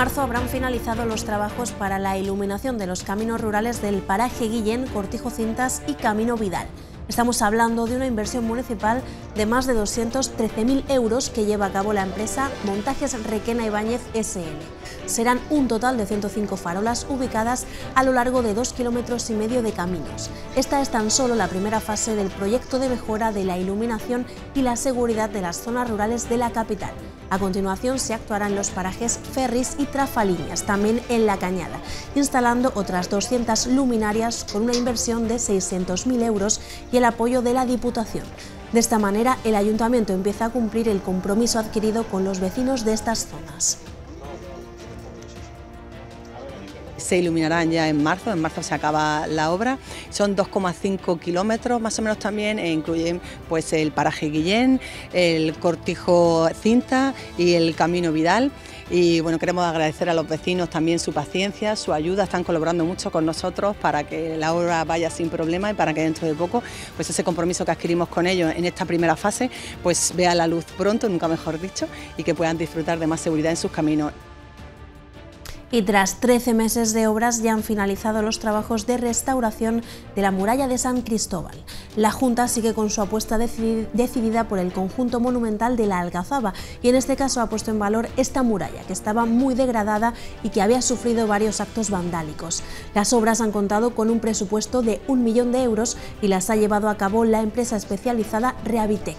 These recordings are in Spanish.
marzo habrán finalizado los trabajos para la iluminación de los caminos rurales del paraje Guillén, Cortijo Cintas y Camino Vidal. Estamos hablando de una inversión municipal de más de 213.000 euros que lleva a cabo la empresa Montajes Requena Ibáñez SL. Serán un total de 105 farolas ubicadas a lo largo de 2 kilómetros y medio de caminos. Esta es tan solo la primera fase del proyecto de mejora de la iluminación y la seguridad de las zonas rurales de la capital. A continuación se actuarán los parajes ferris y trafaliñas, también en la cañada, instalando otras 200 luminarias con una inversión de 600.000 euros y el apoyo de la Diputación. De esta manera, el ayuntamiento empieza a cumplir el compromiso adquirido con los vecinos de estas zonas. se iluminarán ya en marzo, en marzo se acaba la obra, son 2,5 kilómetros más o menos también, e incluyen pues el paraje Guillén, el cortijo Cinta y el camino Vidal y bueno, queremos agradecer a los vecinos también su paciencia, su ayuda, están colaborando mucho con nosotros para que la obra vaya sin problema y para que dentro de poco pues ese compromiso que adquirimos con ellos en esta primera fase pues vea la luz pronto, nunca mejor dicho, y que puedan disfrutar de más seguridad en sus caminos y tras 13 meses de obras ya han finalizado los trabajos de restauración de la muralla de San Cristóbal. La Junta sigue con su apuesta decidida por el conjunto monumental de la Algazaba y en este caso ha puesto en valor esta muralla que estaba muy degradada y que había sufrido varios actos vandálicos. Las obras han contado con un presupuesto de un millón de euros y las ha llevado a cabo la empresa especializada Rehabitec.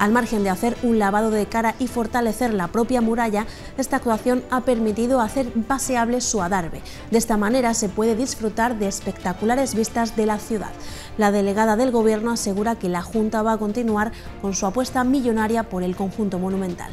Al margen de hacer un lavado de cara y fortalecer la propia muralla, esta actuación ha permitido hacer paseable su adarve. De esta manera se puede disfrutar de espectaculares vistas de la ciudad. La delegada del Gobierno asegura que la Junta va a continuar con su apuesta millonaria por el conjunto monumental.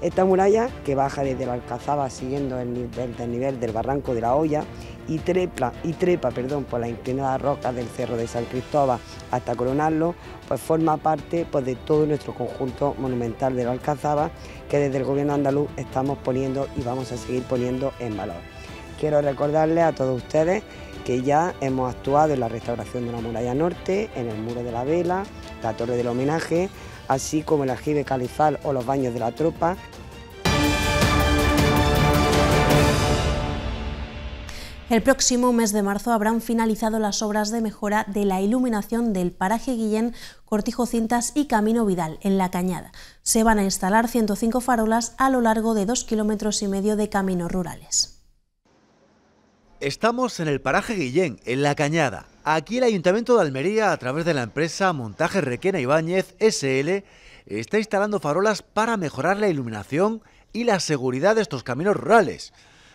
Esta muralla, que baja desde la Alcazaba siguiendo el nivel, del barranco de la Olla y trepa, y trepa perdón, por la inclinada rocas del Cerro de San Cristóbal hasta coronarlo, pues forma parte pues, de todo nuestro conjunto monumental de la Alcazaba que desde el Gobierno andaluz estamos poniendo y vamos a seguir poniendo en valor. Quiero recordarles a todos ustedes que ya hemos actuado en la restauración de la muralla norte, en el muro de la vela, la torre del homenaje, así como el aljibe califal o los baños de la tropa, El próximo mes de marzo habrán finalizado las obras de mejora de la iluminación del paraje Guillén, Cortijo Cintas y Camino Vidal, en La Cañada. Se van a instalar 105 farolas a lo largo de dos kilómetros y medio de caminos rurales. Estamos en el paraje Guillén, en La Cañada. Aquí el Ayuntamiento de Almería, a través de la empresa Montaje Requena Ibáñez SL, está instalando farolas para mejorar la iluminación y la seguridad de estos caminos rurales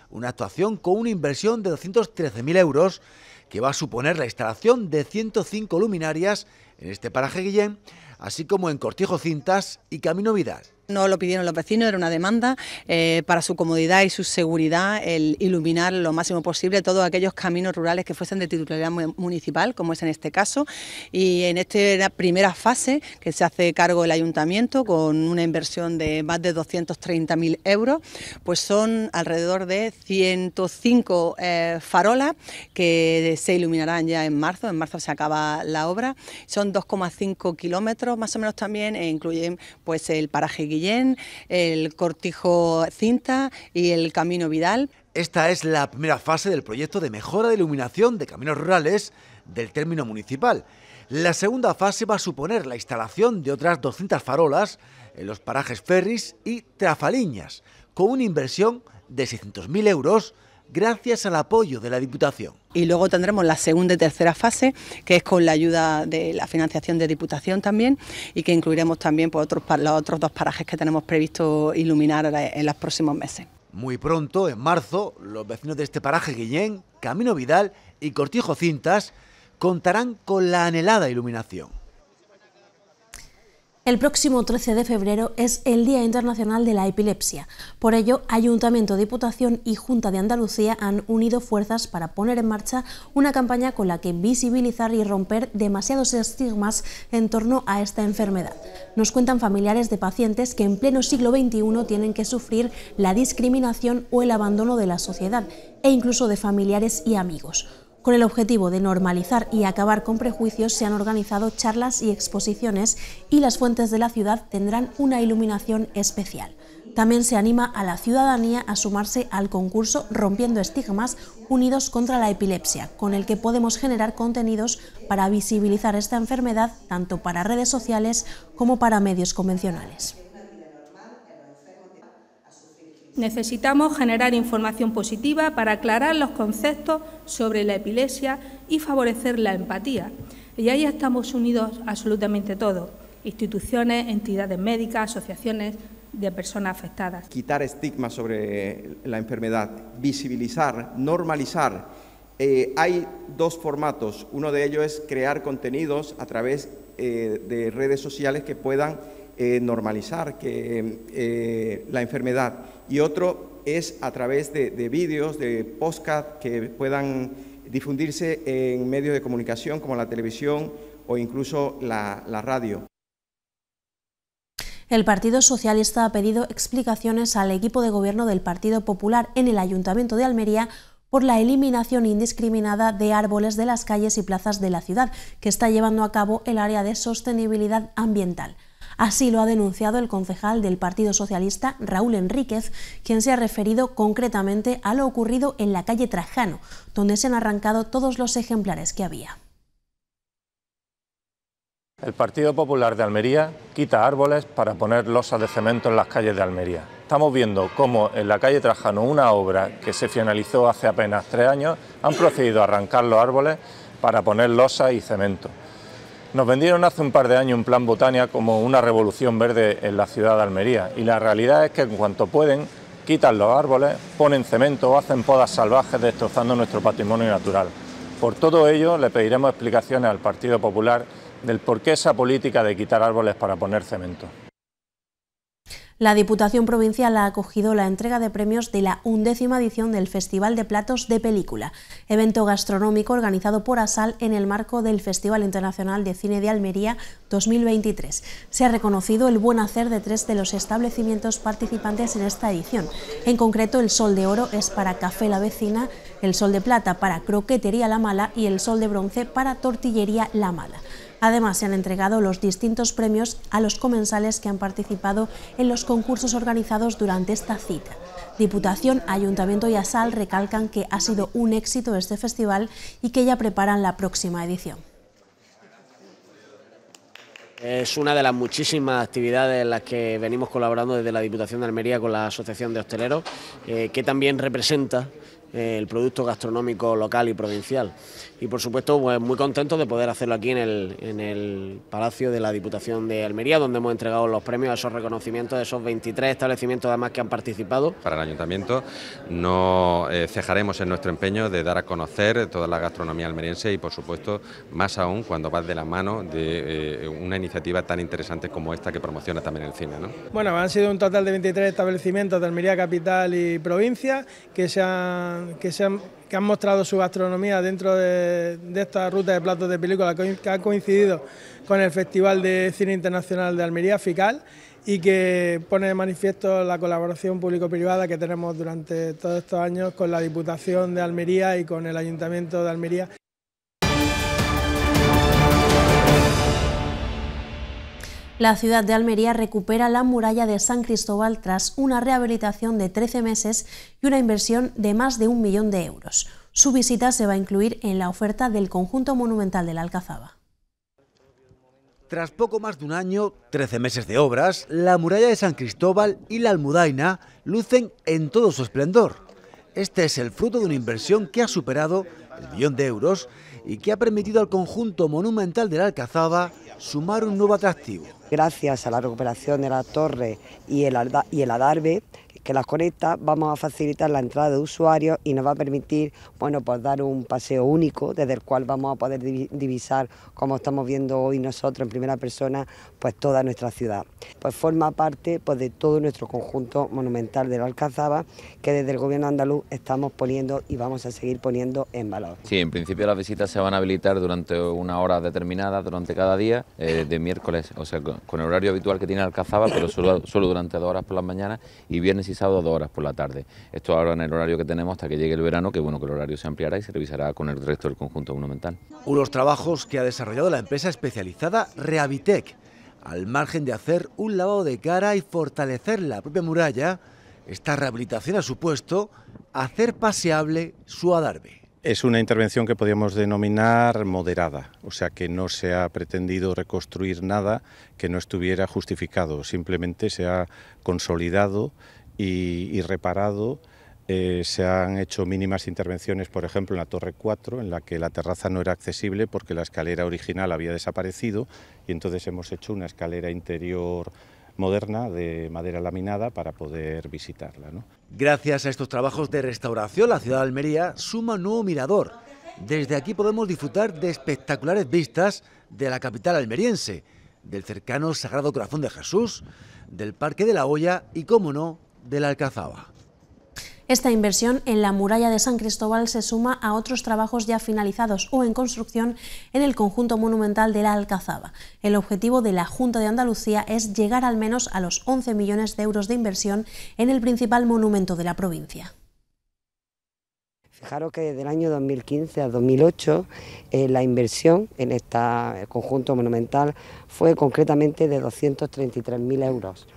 una actuación con una inversión de 213.000 euros que va a suponer la instalación de 105 luminarias en este paraje Guillén, así como en Cortijo Cintas y Camino Vidal. No lo pidieron los vecinos, era una demanda eh, para su comodidad y su seguridad, el iluminar lo máximo posible todos aquellos caminos rurales que fuesen de titularidad municipal, como es en este caso. Y en esta primera fase que se hace cargo el ayuntamiento con una inversión de más de 230.000 euros, pues son alrededor de 105 eh, farolas que se iluminarán ya en marzo. En marzo se acaba la obra. Son 2,5 kilómetros más o menos también, e incluyen pues el paraje Guillén, el cortijo Cinta y el camino Vidal. Esta es la primera fase del proyecto de mejora de iluminación de caminos rurales del término municipal. La segunda fase va a suponer la instalación de otras 200 farolas en los parajes Ferris y Trafaliñas, con una inversión de 600.000 euros gracias al apoyo de la Diputación. Y luego tendremos la segunda y tercera fase, que es con la ayuda de la financiación de Diputación también, y que incluiremos también por pues, los otros dos parajes que tenemos previsto iluminar eh, en los próximos meses. Muy pronto, en marzo, los vecinos de este paraje Guillén, Camino Vidal y Cortijo Cintas contarán con la anhelada iluminación. El próximo 13 de febrero es el Día Internacional de la Epilepsia. Por ello, Ayuntamiento, Diputación y Junta de Andalucía han unido fuerzas para poner en marcha una campaña con la que visibilizar y romper demasiados estigmas en torno a esta enfermedad. Nos cuentan familiares de pacientes que en pleno siglo XXI tienen que sufrir la discriminación o el abandono de la sociedad e incluso de familiares y amigos. Con el objetivo de normalizar y acabar con prejuicios se han organizado charlas y exposiciones y las fuentes de la ciudad tendrán una iluminación especial. También se anima a la ciudadanía a sumarse al concurso Rompiendo Estigmas Unidos contra la Epilepsia, con el que podemos generar contenidos para visibilizar esta enfermedad tanto para redes sociales como para medios convencionales. Necesitamos generar información positiva para aclarar los conceptos sobre la epilepsia y favorecer la empatía. Y ahí estamos unidos absolutamente todos, instituciones, entidades médicas, asociaciones de personas afectadas. Quitar estigmas sobre la enfermedad, visibilizar, normalizar. Eh, hay dos formatos, uno de ellos es crear contenidos a través eh, de redes sociales que puedan eh, normalizar que, eh, la enfermedad. Y otro es a través de, vídeos, de podcast que puedan difundirse en medios de comunicación como la televisión o incluso la radio. El Partido Socialista ha pedido explicaciones al equipo de gobierno del Partido Popular en el Ayuntamiento de Almería por la eliminación indiscriminada de árboles de las calles y plazas de la ciudad que está llevando a cabo el área de sostenibilidad ambiental. Así lo ha denunciado el concejal del Partido Socialista, Raúl Enríquez, quien se ha referido concretamente a lo ocurrido en la calle Trajano, donde se han arrancado todos los ejemplares que había. El Partido Popular de Almería quita árboles para poner losas de cemento en las calles de Almería. Estamos viendo cómo en la calle Trajano una obra que se finalizó hace apenas tres años han procedido a arrancar los árboles para poner losas y cemento. Nos vendieron hace un par de años un plan Botania como una revolución verde en la ciudad de Almería y la realidad es que en cuanto pueden quitan los árboles, ponen cemento o hacen podas salvajes destrozando nuestro patrimonio natural. Por todo ello le pediremos explicaciones al Partido Popular del por qué esa política de quitar árboles para poner cemento. La Diputación Provincial ha acogido la entrega de premios de la undécima edición del Festival de Platos de Película, evento gastronómico organizado por ASAL en el marco del Festival Internacional de Cine de Almería 2023. Se ha reconocido el buen hacer de tres de los establecimientos participantes en esta edición. En concreto, el Sol de Oro es para Café La Vecina, el Sol de Plata para Croquetería La Mala y el Sol de Bronce para Tortillería La Mala. Además, se han entregado los distintos premios a los comensales que han participado en los concursos organizados durante esta cita. Diputación, Ayuntamiento y ASAL recalcan que ha sido un éxito este festival y que ya preparan la próxima edición. Es una de las muchísimas actividades en las que venimos colaborando desde la Diputación de Almería con la Asociación de Hosteleros, eh, que también representa el producto gastronómico local y provincial. Y por supuesto, pues muy contento de poder hacerlo aquí en el, en el Palacio de la Diputación de Almería, donde hemos entregado los premios a esos reconocimientos de esos 23 establecimientos además que han participado. Para el Ayuntamiento no eh, cejaremos en nuestro empeño de dar a conocer toda la gastronomía almeriense y por supuesto más aún cuando va de la mano de eh, una iniciativa tan interesante como esta que promociona también el cine. ¿no? Bueno, han sido un total de 23 establecimientos de Almería Capital y Provincia que se han que, han, han mostrado su gastronomía dentro de, de, esta ruta de platos de película que ha coincidido con el Festival de Cine Internacional de Almería, FICAL, y que pone de manifiesto la colaboración público-privada que tenemos durante todos estos años con la Diputación de Almería y con el Ayuntamiento de Almería. La ciudad de Almería recupera la muralla de San Cristóbal tras una rehabilitación de 13 meses y una inversión de más de un millón de euros. Su visita se va a incluir en la oferta del conjunto monumental de la Alcazaba. Tras poco más de un año, 13 meses de obras, la muralla de San Cristóbal y la Almudaina lucen en todo su esplendor. Este es el fruto de una inversión que ha superado el millón de euros y que ha permitido al conjunto monumental de la Alcazaba sumar un nuevo atractivo, Gracias a la recuperación de la torre y el, y adarve que las conecta, vamos a facilitar la entrada de usuarios y nos va a permitir bueno, pues dar un paseo único desde el cual vamos a poder divisar, como estamos viendo hoy nosotros en primera persona, pues toda nuestra ciudad. Pues forma parte pues, de todo nuestro conjunto monumental de la Alcazaba que desde el Gobierno andaluz estamos poniendo y vamos a seguir poniendo en valor. Sí, en principio las visitas se van a habilitar durante una hora determinada, durante cada día, eh, de miércoles, o sea, con el horario habitual que tiene Alcazaba, pero solo, durante dos horas por la mañana y viernes y sábado dos horas por la tarde. Esto ahora en el horario que tenemos hasta que llegue el verano, que bueno que el horario se ampliará y se revisará con el resto del conjunto monumental. Unos trabajos que ha desarrollado la empresa especializada Rehabitec, al margen de hacer un lavado de cara y fortalecer la propia muralla, esta rehabilitación ha supuesto hacer paseable su adarve. Es una intervención que podríamos denominar moderada, o sea que no se ha pretendido reconstruir nada que no estuviera justificado, simplemente se ha consolidado y, reparado. Eh, se han hecho mínimas intervenciones, por ejemplo, en la Torre 4, en la que la terraza no era accesible porque la escalera original había desaparecido y entonces hemos hecho una escalera interior moderna de madera laminada para poder visitarla. Gracias a estos trabajos de restauración, la ciudad de Almería suma nuevo mirador. Desde aquí podemos disfrutar de espectaculares vistas de la capital almeriense, del cercano Sagrado Corazón de Jesús, del Parque de la Hoya y, cómo no, de la Alcazaba. Esta inversión en la muralla de San Cristóbal se suma a otros trabajos ya finalizados o en construcción en el conjunto monumental de la Alcazaba. El objetivo de la Junta de Andalucía es llegar al menos a los 11 millones de euros de inversión en el principal monumento de la provincia. Fijaros que desde el año 2015 a 2008 eh, la inversión en este conjunto monumental fue concretamente de 233.000 euros.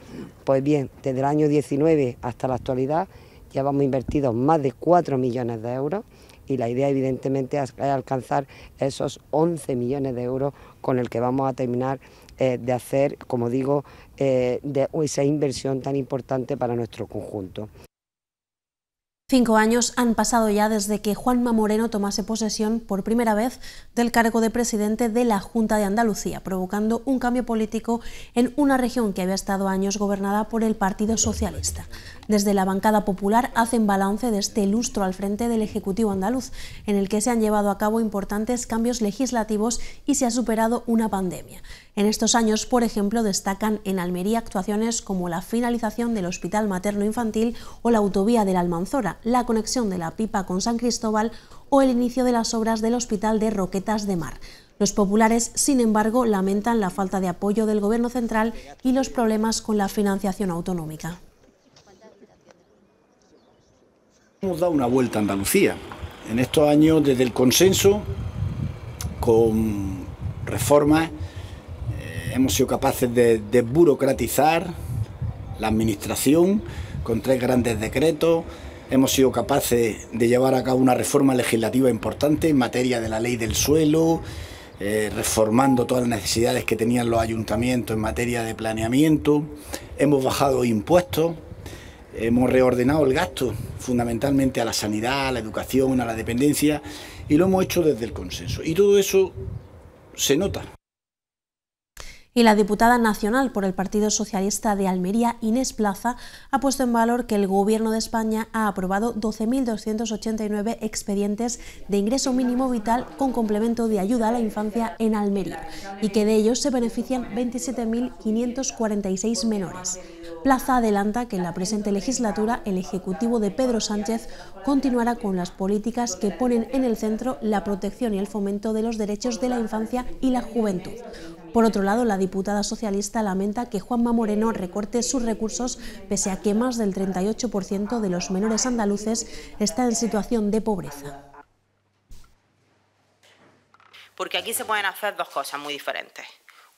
Pues bien, desde el año 19 hasta la actualidad ya hemos invertido más de 4 millones de euros y la idea evidentemente es alcanzar esos 11 millones de euros con el que vamos a terminar eh, de hacer, como digo, eh, esa inversión tan importante para nuestro conjunto. Cinco años han pasado ya desde que Juanma Moreno tomase posesión por primera vez del cargo de presidente de la Junta de Andalucía, provocando un cambio político en una región que había estado años gobernada por el Partido Socialista. Desde la bancada popular hacen balance de este lustro al frente del Ejecutivo andaluz, en el que se han llevado a cabo importantes cambios legislativos y se ha superado una pandemia. En estos años, por ejemplo, destacan en Almería actuaciones como la finalización del Hospital Materno Infantil o la Autovía de la Almanzora, la conexión de la Pipa con San Cristóbal o el inicio de las obras del Hospital de Roquetas de Mar. Los populares, sin embargo, lamentan la falta de apoyo del Gobierno central y los problemas con la financiación autonómica. Hemos dado una vuelta a Andalucía. En estos años, desde el consenso, con reformas hemos sido capaces de, burocratizar la administración con tres grandes decretos, hemos sido capaces de llevar a cabo una reforma legislativa importante en materia de la ley del suelo, eh, reformando todas las necesidades que tenían los ayuntamientos en materia de planeamiento, hemos bajado impuestos, hemos reordenado el gasto fundamentalmente a la sanidad, a la educación, a la dependencia y lo hemos hecho desde el consenso. Y todo eso se nota y la diputada nacional por el Partido Socialista de Almería, Inés Plaza, ha puesto en valor que el Gobierno de España ha aprobado 12.289 expedientes de ingreso mínimo vital con complemento de ayuda a la infancia en Almería y que de ellos se benefician 27.546 menores. Plaza adelanta que en la presente legislatura el Ejecutivo de Pedro Sánchez continuará con las políticas que ponen en el centro la protección y el fomento de los derechos de la infancia y la juventud por otro lado, la diputada socialista lamenta que Juanma Moreno recorte sus recursos pese a que más del 38% de los menores andaluces está en situación de pobreza. Porque aquí se pueden hacer dos cosas muy diferentes.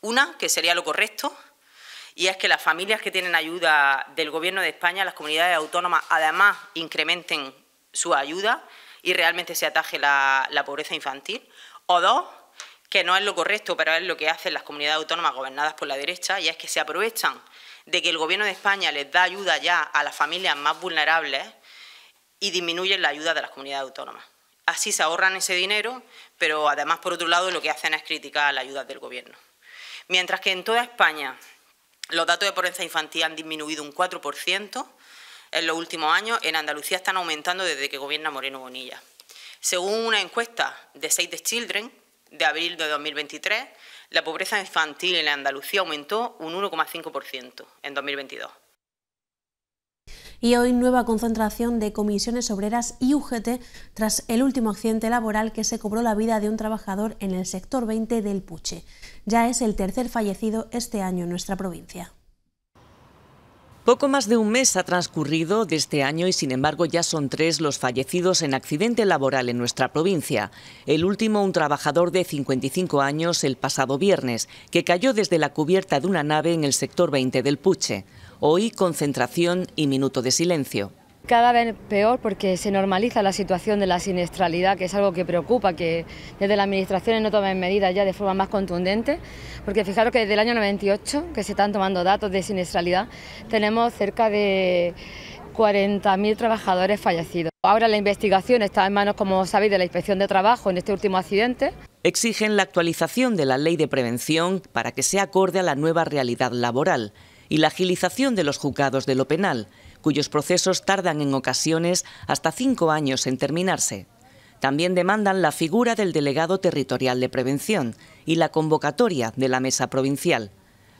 Una, que sería lo correcto, y es que las familias que tienen ayuda del Gobierno de España, las comunidades autónomas, además incrementen su ayuda y realmente se ataje la, la pobreza infantil. O dos, que no es lo correcto, pero es lo que hacen las comunidades autónomas gobernadas por la derecha, y es que se aprovechan de que el Gobierno de España les da ayuda ya a las familias más vulnerables y disminuyen la ayuda de las comunidades autónomas. Así se ahorran ese dinero, pero además, por otro lado, lo que hacen es criticar la ayuda del Gobierno. Mientras que en toda España los datos de pobreza infantil han disminuido un 4% en los últimos años, en Andalucía están aumentando desde que gobierna Moreno Bonilla. Según una encuesta de Save the Children, de abril de 2023, la pobreza infantil en Andalucía aumentó un 1,5% en 2022. Y hoy nueva concentración de comisiones obreras y UGT tras el último accidente laboral que se cobró la vida de un trabajador en el sector 20 del Puche. Ya es el tercer fallecido este año en nuestra provincia. Poco más de un mes ha transcurrido de este año y sin embargo ya son tres los fallecidos en accidente laboral en nuestra provincia. El último, un trabajador de 55 años el pasado viernes, que cayó desde la cubierta de una nave en el sector 20 del Puche. Hoy concentración y minuto de silencio cada vez peor porque se normaliza la situación de la siniestralidad, que es algo que preocupa, que desde las administraciones no tomen medidas ya de forma más contundente, porque fijaros que desde el año 98, que se están tomando datos de siniestralidad, tenemos cerca de 40.000 trabajadores fallecidos. Ahora la investigación está en manos, como sabéis, de la Inspección de Trabajo en este último accidente. Exigen la actualización de la ley de prevención para que sea acorde a la nueva realidad laboral y la agilización de los juzgados de lo penal cuyos procesos tardan en ocasiones hasta cinco años en terminarse. También demandan la figura del delegado territorial de prevención y la convocatoria de la mesa provincial.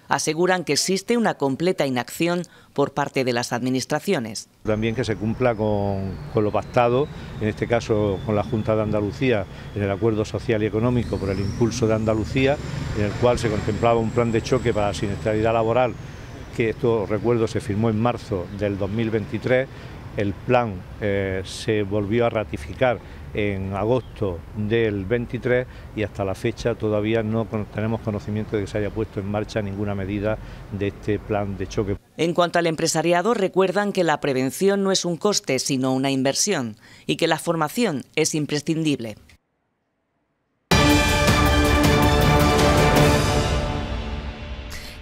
Aseguran que existe una completa inacción por parte de las administraciones. También que se cumpla con, lo pactado, en este caso con la Junta de Andalucía, en el Acuerdo Social y Económico por el Impulso de Andalucía, en el cual se contemplaba un plan de choque para la siniestralidad laboral que esto, recuerdo, se firmó en marzo del 2023, el plan eh, se volvió a ratificar en agosto del 23 y hasta la fecha todavía no tenemos conocimiento de que se haya puesto en marcha ninguna medida de este plan de choque. En cuanto al empresariado, recuerdan que la prevención no es un coste, sino una inversión y que la formación es imprescindible.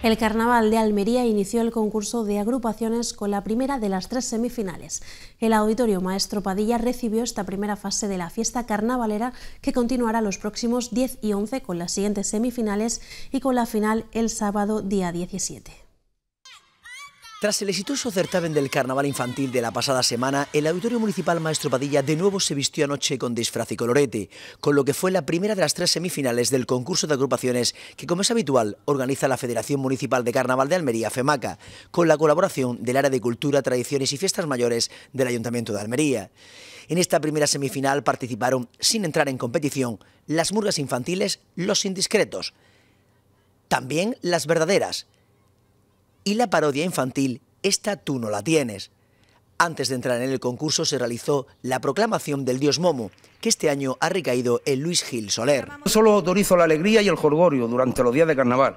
El Carnaval de Almería inició el concurso de agrupaciones con la primera de las tres semifinales. El Auditorio Maestro Padilla recibió esta primera fase de la fiesta carnavalera que continuará los próximos 10 y 11 con las siguientes semifinales y con la final el sábado día 17. Tras el exitoso certamen del carnaval infantil de la pasada semana, el Auditorio Municipal Maestro Padilla de nuevo se vistió anoche con disfraz y colorete, con lo que fue la primera de las tres semifinales del concurso de agrupaciones que, como es habitual, organiza la Federación Municipal de Carnaval de Almería, FEMACA, con la colaboración del Área de Cultura, Tradiciones y Fiestas Mayores del Ayuntamiento de Almería. En esta primera semifinal participaron, sin entrar en competición, las murgas infantiles Los Indiscretos, también las verdaderas, y la parodia infantil Esta tú no la tienes. Antes de entrar en el concurso se realizó la proclamación del dios Momo, que este año ha recaído en Luis Gil Soler. Solo autorizo la alegría y el jorgorio durante los días de carnaval.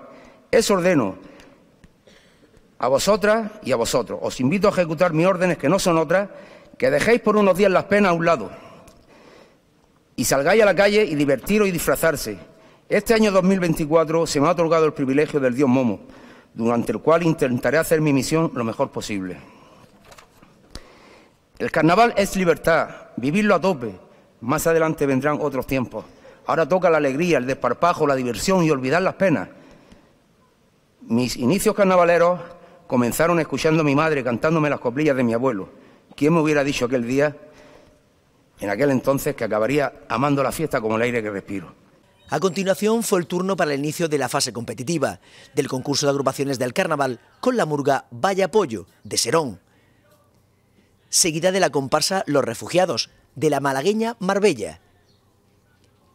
Es ordeno a vosotras y a vosotros. Os invito a ejecutar mis órdenes que no son otras, que dejéis por unos días las penas a un lado y salgáis a la calle y divertiros y disfrazarse. Este año 2024 se me ha otorgado el privilegio del dios Momo durante el cual intentaré hacer mi misión lo mejor posible. El carnaval es libertad, vivirlo a tope. Más adelante vendrán otros tiempos. Ahora toca la alegría, el desparpajo, la diversión y olvidar las penas. Mis inicios carnavaleros comenzaron escuchando a mi madre cantándome las coplillas de mi abuelo. ¿Quién me hubiera dicho aquel día, en aquel entonces, que acabaría amando la fiesta como el aire que respiro? A continuación fue el turno para el inicio de la fase competitiva, del concurso de agrupaciones del carnaval con la murga Vaya Pollo, de Serón. Seguida de la comparsa Los Refugiados, de la malagueña Marbella.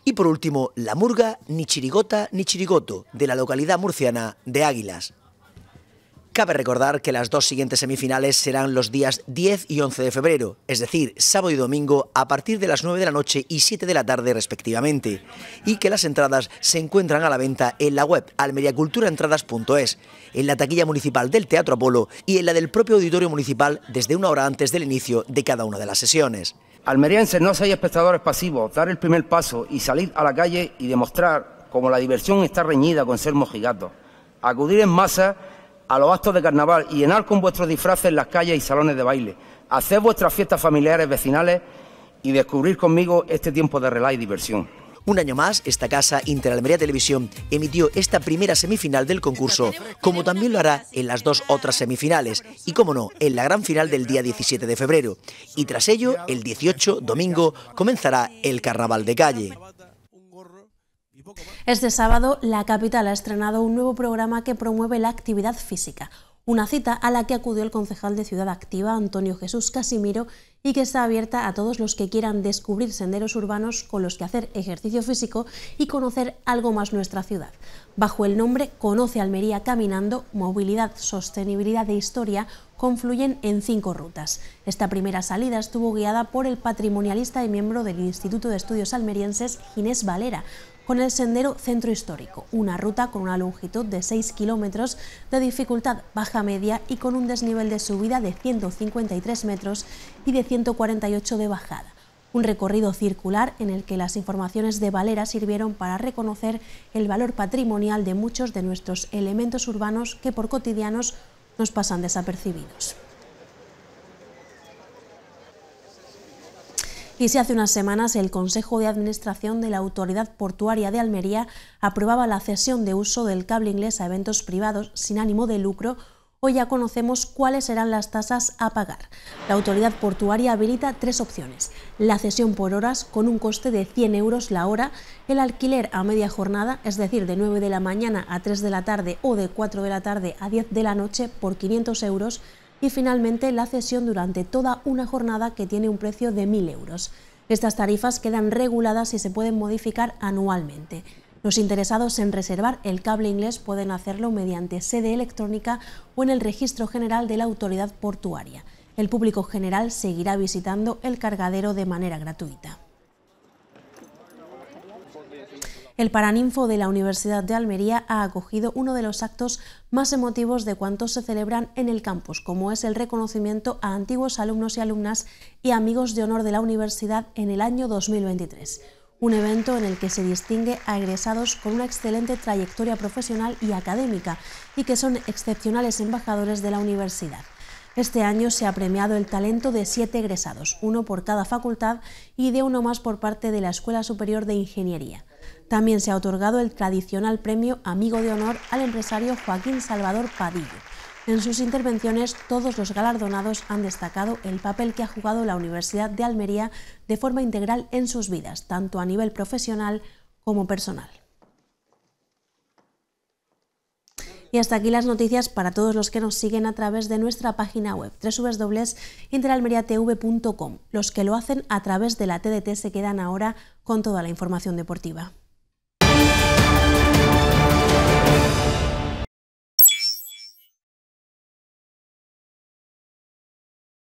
Y por último, la murga Ni Chirigota ni Chirigoto, de la localidad murciana de Águilas. Cabe recordar que las dos siguientes semifinales serán los días 10 y 11 de febrero, es decir, sábado y domingo a partir de las 9 de la noche y 7 de la tarde respectivamente, y que las entradas se encuentran a la venta en la web almeriaculturaentradas.es, en la taquilla municipal del Teatro Apolo y en la del propio auditorio municipal desde una hora antes del inicio de cada una de las sesiones. Almerienses, no seáis espectadores pasivos, dar el primer paso y salir a la calle y demostrar cómo la diversión está reñida con ser mojigato, Acudir en masa a los actos de carnaval y llenar con vuestros disfraces las calles y salones de baile. Haced vuestras fiestas familiares, vecinales y descubrir conmigo este tiempo de relay y diversión. Un año más, esta casa, Interalmería Televisión, emitió esta primera semifinal del concurso, como también lo hará en las dos otras semifinales y, como no, en la gran final del día 17 de febrero. Y tras ello, el 18, domingo, comenzará el Carnaval de Calle. Este sábado, la capital ha estrenado un nuevo programa que promueve la actividad física, una cita a la que acudió el concejal de Ciudad Activa, Antonio Jesús Casimiro, y que está abierta a todos los que quieran descubrir senderos urbanos con los que hacer ejercicio físico y conocer algo más nuestra ciudad. Bajo el nombre Conoce Almería Caminando, Movilidad, Sostenibilidad e Historia confluyen en cinco rutas. Esta primera salida estuvo guiada por el patrimonialista y miembro del Instituto de Estudios Almerienses Ginés Valera, con el sendero Centro Histórico, una ruta con una longitud de 6 kilómetros, de dificultad baja media y con un desnivel de subida de 153 metros y de 148 de bajada. Un recorrido circular en el que las informaciones de Valera sirvieron para reconocer el valor patrimonial de muchos de nuestros elementos urbanos que por cotidianos nos pasan desapercibidos. Y hace unas semanas el Consejo de Administración de la Autoridad Portuaria de Almería aprobaba la cesión de uso del cable inglés a eventos privados sin ánimo de lucro, hoy ya conocemos cuáles serán las tasas a pagar. La Autoridad Portuaria habilita tres opciones. La cesión por horas con un coste de 100 euros la hora, el alquiler a media jornada, es decir, de 9 de la mañana a 3 de la tarde o de 4 de la tarde a 10 de la noche por 500 euros, y finalmente la cesión durante toda una jornada que tiene un precio de 1.000 euros. Estas tarifas quedan reguladas y se pueden modificar anualmente. Los interesados en reservar el cable inglés pueden hacerlo mediante sede electrónica o en el registro general de la autoridad portuaria. El público general seguirá visitando el cargadero de manera gratuita. el Paraninfo de la Universidad de Almería ha acogido uno de los actos más emotivos de cuantos se celebran en el campus, como es el reconocimiento a antiguos alumnos y alumnas y amigos de honor de la universidad en el año 2023. Un evento en el que se distingue a egresados con una excelente trayectoria profesional y académica y que son excepcionales embajadores de la universidad. Este año se ha premiado el talento de siete egresados, uno por cada facultad y de uno más por parte de la Escuela Superior de Ingeniería. También se ha otorgado el tradicional premio Amigo de Honor al empresario Joaquín Salvador Padillo. En sus intervenciones, todos los galardonados han destacado el papel que ha jugado la Universidad de Almería de forma integral en sus vidas, tanto a nivel profesional como personal. Y hasta aquí las noticias para todos los que nos siguen a través de nuestra página web www.interalmeriatv.com. Los que lo hacen a través de la TDT se quedan ahora con toda la información deportiva.